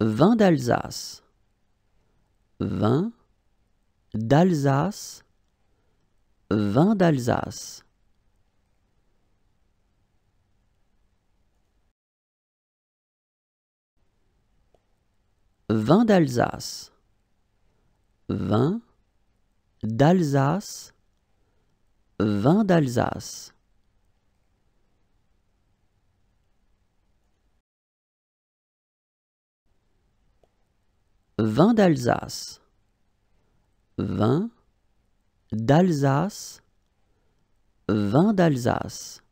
vin d'Alsace, vin d'Alsace, vin d'Alsace. Vin d'Alsace, vin d'Alsace, vin d'Alsace. vin d'Alsace. Vin d'Alsace. Vin d'Alsace.